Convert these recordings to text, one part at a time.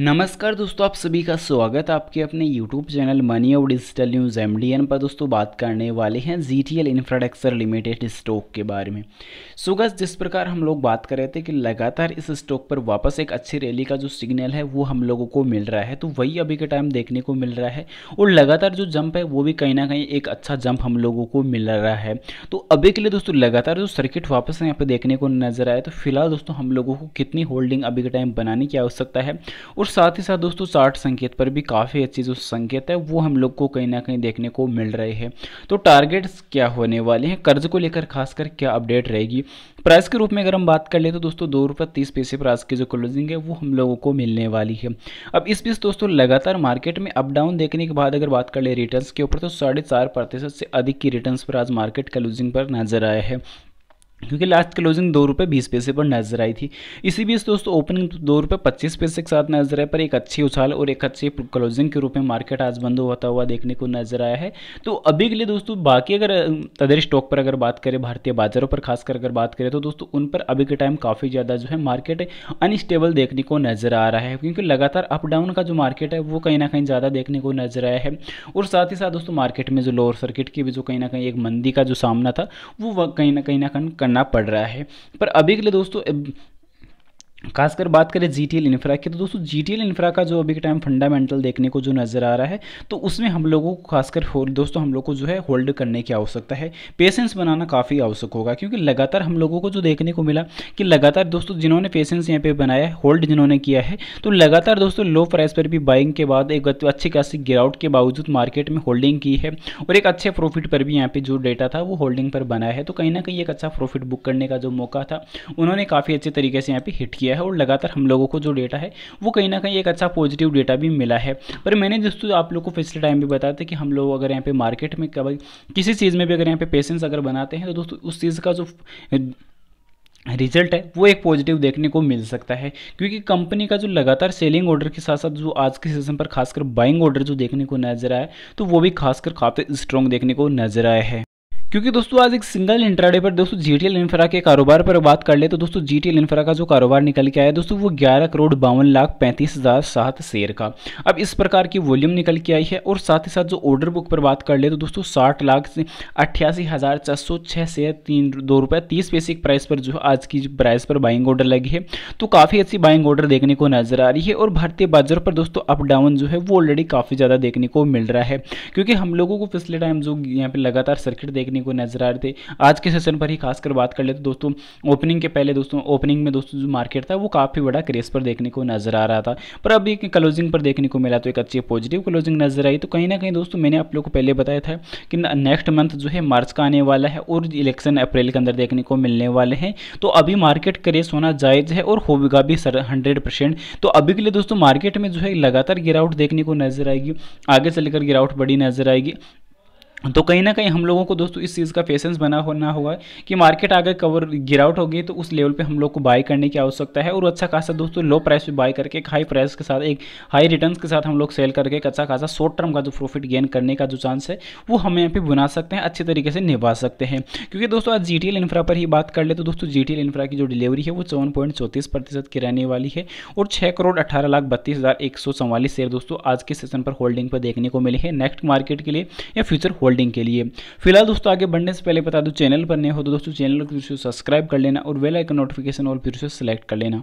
नमस्कार दोस्तों आप सभी का स्वागत है आपके अपने YouTube चैनल मनी और डिजिटल न्यूज़ एम पर दोस्तों बात करने वाले हैं G T L infrastructure limited stock के बारे में सो जिस प्रकार हम लोग बात कर रहे थे कि लगातार इस स्टॉक पर वापस एक अच्छी रैली का जो सिग्नल है वो हम लोगों को मिल रहा है तो वही अभी के टाइम देखने को मिल रहा है और लगातार जो जंप है वो भी कहीं ना कहीं एक अच्छा जंप हम लोगों को मिल रहा है तो अभी के लिए दोस्तों लगातार जो सर्किट वापस यहाँ पर देखने को नजर आए तो फिलहाल दोस्तों हम लोगों को कितनी होल्डिंग अभी के टाइम बनाने की आवश्यकता है और और साथ ही साथ दोस्तों चार्ट संकेत पर भी काफ़ी अच्छी जो संकेत है वो हम लोग को कहीं ना कहीं देखने को मिल रहे हैं तो टारगेट्स क्या होने वाले हैं कर्ज को लेकर खासकर क्या अपडेट रहेगी प्राइस के रूप में अगर हम बात कर ले तो दोस्तों दो रुपये तीस पैसे पर आज की जो क्लोजिंग है वो हम लोगों को मिलने वाली है अब इस बीच दोस्तों लगातार मार्केट में अप डाउन देखने के बाद अगर बात कर ले रिटर्न के ऊपर तो साढ़े चार प्रतिशत से अधिक की रिटर्न पर आज मार्केट क्लोजिंग पर नजर आया है क्योंकि लास्ट क्लोजिंग दो रुपये बीस पैसे पर नजर आई थी इसी बीच दोस्तों ओपनिंग दो रुपये पच्चीस पैसे के साथ नजर आए पर एक अच्छी उछाल और एक अच्छी क्लोजिंग के रूप में मार्केट आज बंद होता हुआ देखने को नजर आया है तो अभी के लिए दोस्तों बाकी अगर अदर स्टॉक पर अगर बात करें भारतीय बाजारों पर खासकर अगर बात करें तो दोस्तों उन पर अभी के टाइम काफ़ी ज़्यादा जो है मार्केट अनस्टेबल देखने को नजर आ रहा है क्योंकि लगातार अप डाउन का जो मार्केट है वो कहीं ना कहीं ज़्यादा देखने को नजर आया है और साथ ही साथ दोस्तों मार्केट में जो लोअर सर्किट की भी जो कहीं ना कहीं एक मंदी का जो सामना था वो कहीं ना कहीं ना कहीं करना पड़ रहा है पर अभी के लिए दोस्तों खासकर बात करें जी टी एल इन्फ्रा की तो दोस्तों जी टी एल इन्फ्रा का जो अभी के टाइम फंडामेंटल देखने को जो नज़र आ रहा है तो उसमें हम लोगों को खासकर दोस्तों हम लोग को जो है होल्ड करने की आवश्यकता है पेशेंस बनाना काफ़ी आवश्यक होगा क्योंकि लगातार हम लोगों को जो देखने को मिला कि लगातार दोस्तों जिन्होंने पेशेंस यहाँ पे बनाया है होल्ड जिन्होंने किया है तो लगातार दोस्तों लो प्राइस पर भी बाइंग के बाद एक अच्छी खासी गिरावट के बावजूद मार्केट में होल्डिंग की है और एक अच्छे प्रॉफिट पर भी यहाँ पर जो डेटा था वो होल्डिंग पर बनाया है तो कहीं ना कहीं एक अच्छा प्रॉफिट बुक करने का जो मौका था उन्होंने काफ़ी अच्छे तरीके से यहाँ पर हिट किया किया है और लगातार हम लोगों को जो डेटा है वो कहीं ना कहीं एक अच्छा पॉजिटिव डेटा भी मिला है पर मैंने दोस्तों आप लोग को पिछले टाइम भी बताया था कि हम लोग अगर यहाँ पे मार्केट में कभी किसी चीज़ में भी अगर यहाँ पे पेशेंस अगर बनाते हैं तो दोस्तों उस चीज़ का जो रिजल्ट है वो एक पॉजिटिव देखने को मिल सकता है क्योंकि कंपनी का जो लगातार सेलिंग ऑर्डर के साथ साथ जो आज के सीजन पर खासकर बाइंग ऑर्डर जो देखने को नजर आया तो वो भी खासकर काफ़ी स्ट्रॉन्ग देखने को नजर आया है क्योंकि दोस्तों आज एक सिंगल इंट्राडे पर दोस्तों जी टी एल इन्फ्रा के कारोबार पर बात कर ले तो दोस्तों जी टी एल इन्फ्रा का जो कारोबार निकल के आया दोस्तों वो ग्यारह करोड़ बावन लाख पैंतीस हज़ार सात शेयर का अब इस प्रकार की वॉल्यूम निकल के आई है और साथ ही साथ जो ऑर्डर बुक पर बात कर ले तो दोस्तों साठ लाख से अट्ठासी हज़ार चार सौ छः तीन दो रुपये तीस प्राइस पर जो आज की प्राइस पर बाइंग ऑर्डर लगी है तो काफ़ी अच्छी बाइंग ऑर्डर देखने को नजर आ रही है और भारतीय बाजार पर दोस्तों अप डाउन जो है वो ऑलरेडी काफ़ी ज़्यादा देखने को मिल रहा है क्योंकि हम लोगों को पिछले टाइम जो यहाँ पर लगातार सर्किट देखने देखने को नजर आ रहे थे आज के सेशन पर ही खासकर बात कर लेते दोस्तों ओपनिंग के पहले दोस्तों ओपनिंग में दोस्तों जो मार्केट था वो काफ़ी बड़ा क्रेस पर देखने को नजर आ रहा था पर अभी क्लोजिंग पर देखने को मिला तो एक अच्छी पॉजिटिव क्लोजिंग नजर आई तो कहीं ना कहीं दोस्तों मैंने आप लोग को पहले बताया था कि नेक्स्ट मंथ जो है मार्च का आने वाला है और इलेक्शन अप्रैल के अंदर देखने को मिलने वाले हैं तो अभी मार्केट क्रेस होना जायज़ है और होगा भी सर हंड्रेड तो अभी के लिए दोस्तों मार्केट में जो है लगातार गिरावट देखने को नजर आएगी आगे चलकर गिरावट बड़ी नजर आएगी तो कहीं ना कहीं हम लोगों को दोस्तों इस चीज़ का पेशेंस बना होना होगा कि मार्केट अगर कवर गिरावट होगी तो उस लेवल पे हम लोग को बाय करने की आवश्यकता है और अच्छा खासा दोस्तों लो प्राइस पे बाय करके एक हाई प्राइस के साथ एक हाई रिटर्न के साथ हम लोग सेल करके एक अच्छा खासा शॉर्ट टर्म का जो प्रॉफिट गेन करने का जो चांस है वो हम यहाँ पर बना सकते हैं अच्छे तरीके से निभा सकते हैं क्योंकि दोस्तों आज जी इंफ्रा पर ही बात कर ले तो दोस्तों जी इंफ्रा की जो डिलीवरी है वो चौवन प्रतिशत की रहने वाली है और छः करोड़ अठारह लाख बत्तीस हज़ार एक सौ चौवालीस शेयर दोस्तों आज के सेशन पर होल्डिंग पर देखने को मिले हैं नेक्स्ट मार्केट के लिए या फ्यूचर होल्डिंग के लिए फिलहाल दोस्तों आगे बढ़ने से पहले बता दो चैनल पर नए हो तो दोस्तों चैनल को सब्सक्राइब कर लेना और वेल आइकन नोटिफिकेशन और फिर उसे सेलेक्ट कर लेना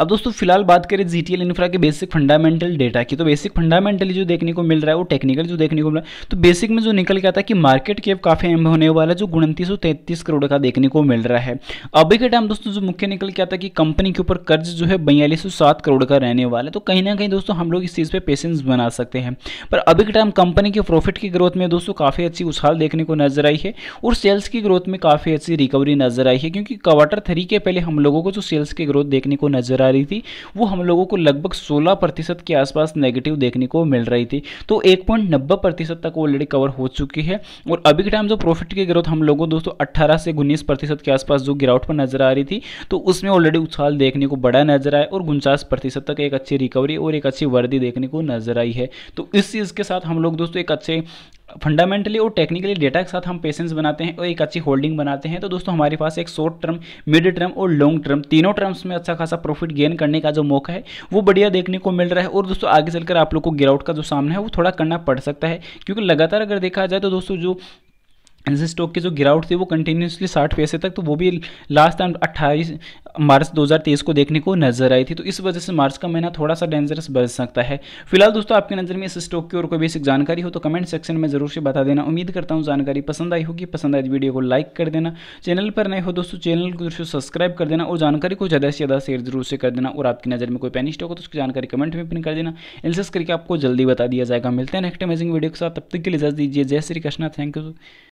अब दोस्तों फिलहाल बात करें जी टी इन्फ्रा के बेसिक फंडामेंटल डेटा की तो बेसिक फंडामेंटली जो देखने को मिल रहा है वो टेक्निकल जो देखने को मिल रहा है तो बेसिक में जो निकल गया था कि मार्केट कैप काफ़ी अहम होने वाला है जो उनतीस करोड़ का देखने को मिल रहा है अभी के टाइम दोस्तों जो मुख्य निकल के आता है कि कंपनी के ऊपर कर्ज जो है बयालीस करोड़ का रहने वाला है तो कहीं ना कहीं दोस्तों हम लोग इस चीज़ पर पेशेंस बना सकते हैं पर अभी के टाइम कंपनी के प्रॉफिट की ग्रोथ में दोस्तों काफ़ी अच्छी उछाल देखने को नजर आई है और सेल्स की ग्रोथ में काफ़ी अच्छी रिकवरी नजर आई है क्योंकि क्वार्टर थ्री के पहले हम लोगों को जो सेल्स की ग्रोथ देखने को नजर रही थी वो हम लोगों को लगभग सोलह प्रतिशत के आसपास नेगेटिव देखने को मिल रही थी तो एक पॉइंट नब्बे प्रतिशत तक ऑलरेडी कवर हो चुकी है और अभी के टाइम जो प्रॉफिट की ग्रोथ हम लोगों दोस्तों अट्ठारह से उन्नीस प्रतिशत के आसपास जो गिरावट पर नजर आ रही थी तो उसमें ऑलरेडी उछाल देखने को बड़ा नजर आया और उनचास प्रतिशत तक एक अच्छी रिकवरी और एक अच्छी वर्दी देखने को नजर आई है तो इस चीज़ के साथ हम लोग दोस्तों एक अच्छे फंडामेंटली और टेक्निकली डेटा के साथ हम पेशेंस बनाते हैं और एक अच्छी होल्डिंग बनाते हैं तो दोस्तों हमारे पास एक शॉर्ट टर्म मिड टर्म और लॉन्ग टर्म तीनों टर्म्स में अच्छा खासा प्रॉफिट गेन करने का जो मौका है वो बढ़िया देखने को मिल रहा है और दोस्तों आगे चलकर आप लोग को गिरावट का जो सामना है वो थोड़ा करना पड़ सकता है क्योंकि लगातार अगर देखा जाए तो दोस्तों जो इस स्टॉक की जो गिरावट थी वो कंटिन्यूसली साठ पैसे तक तो वो भी लास्ट टाइम अट्ठाईस मार्च 2023 को देखने को नजर आई थी तो इस वजह से मार्च का महीना थोड़ा सा डेंजरस बन सकता है फिलहाल दोस्तों आपकी नज़र में इस स्टॉक की और कोई बेसिक जानकारी हो तो कमेंट सेक्शन में जरूर से बता देना उम्मीद करता हूँ जानकारी पसंद आई होगी पसंद आई वीडियो तो को लाइक कर देना चैनल पर नए हो दोस्तों चैनल को जरूर सब्सक्राइब कर देना और जानकारी को ज़्यादा से ज़्यादा शेयर जरूर से कर देना और आपकी नज़र में कोई पैनी स्टॉक हो तो उसकी जानकारी कमेंट में पिन कर देना एनसेस करके आपको जल्दी बता दिया जाएगा मिलते हैं नेक्स्ट अमेजिंग वीडियो के साथ तब तक के लिए इजाज़ दीजिए जय श्री कृष्णा थैंक यू